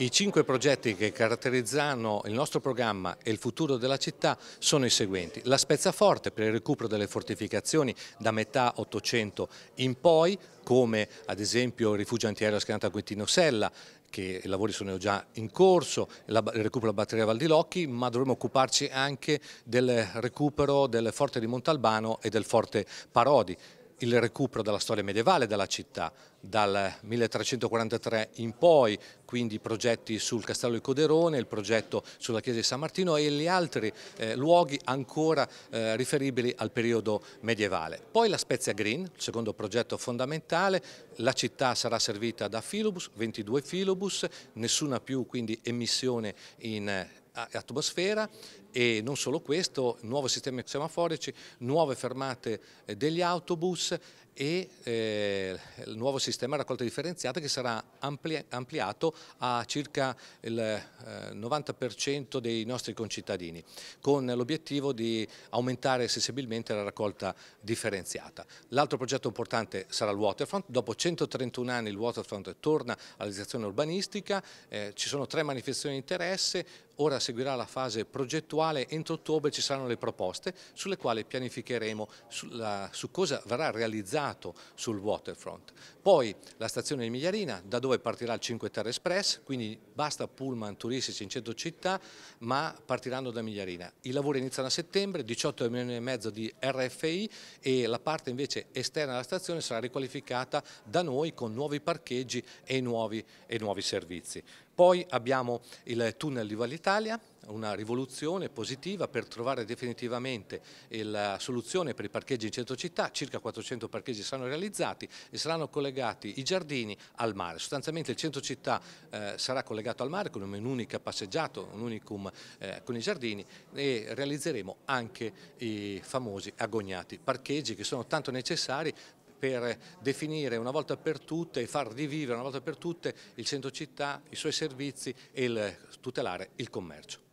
I cinque progetti che caratterizzano il nostro programma e il futuro della città sono i seguenti. La spezzaforte per il recupero delle fortificazioni da metà 800 in poi, come ad esempio il rifugio antiaereo schienato a Quintino Sella, che i lavori sono già in corso, il recupero della batteria Val di Locchi, ma dovremo occuparci anche del recupero del forte di Montalbano e del forte Parodi il recupero della storia medievale della città, dal 1343 in poi, quindi progetti sul Castello di Coderone, il progetto sulla Chiesa di San Martino e gli altri eh, luoghi ancora eh, riferibili al periodo medievale. Poi la Spezia Green, secondo progetto fondamentale, la città sarà servita da filobus, 22 filobus, nessuna più quindi emissione in eh, atmosfera e non solo questo, nuovi sistemi semaforici, nuove fermate eh, degli autobus e eh, il nuovo sistema raccolta differenziata che sarà ampli ampliato a circa il eh, 90% dei nostri concittadini con l'obiettivo di aumentare sensibilmente la raccolta differenziata. L'altro progetto importante sarà il Waterfront, dopo 131 anni il Waterfront torna alla urbanistica, eh, ci sono tre manifestazioni di interesse, ora seguirà la fase progettuale, entro ottobre ci saranno le proposte sulle quali pianificheremo sulla, su cosa verrà realizzato sul waterfront. Poi la stazione di Migliarina, da dove partirà il 5 Terre Express, quindi basta pullman turistici in centro città, ma partiranno da Migliarina. I lavori iniziano a settembre, 18 milioni e mezzo di RFI e la parte invece esterna della stazione sarà riqualificata da noi con nuovi parcheggi e nuovi, e nuovi servizi. Poi abbiamo il tunnel di Valitalia, una rivoluzione positiva per trovare definitivamente la soluzione per i parcheggi in centro città, circa 400 parcheggi saranno realizzati e saranno collegati i giardini al mare, sostanzialmente il centro città eh, sarà collegato al mare con un'unica passeggiata, un unicum eh, con i giardini e realizzeremo anche i famosi agognati parcheggi che sono tanto necessari per definire una volta per tutte e far rivivere una volta per tutte il centro città, i suoi servizi e il tutelare il commercio.